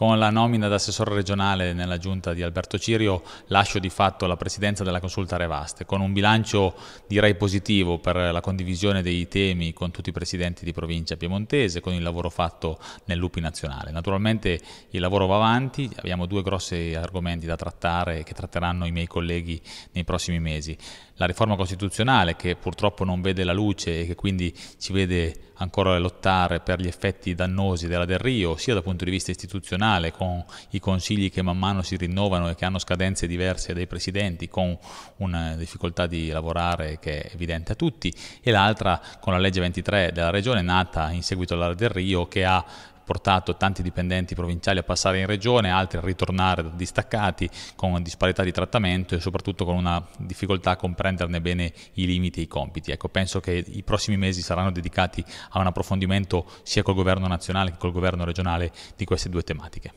Con la nomina da assessore regionale nella giunta di Alberto Cirio lascio di fatto la presidenza della consulta Revaste con un bilancio direi positivo per la condivisione dei temi con tutti i presidenti di provincia piemontese, con il lavoro fatto nel Lupi nazionale. Naturalmente il lavoro va avanti, abbiamo due grossi argomenti da trattare che tratteranno i miei colleghi nei prossimi mesi. La riforma costituzionale che purtroppo non vede la luce e che quindi ci vede ancora lottare per gli effetti dannosi della Del Rio, sia dal punto di vista istituzionale nazionale, con i consigli che man mano si rinnovano e che hanno scadenze diverse dai presidenti, con una difficoltà di lavorare che è evidente a tutti, e l'altra con la legge 23 della regione nata in seguito all'area del Rio che ha portato tanti dipendenti provinciali a passare in regione, altri a ritornare distaccati con disparità di trattamento e soprattutto con una difficoltà a comprenderne bene i limiti e i compiti. Ecco, penso che i prossimi mesi saranno dedicati a un approfondimento sia col governo nazionale che col governo regionale di queste due tematiche.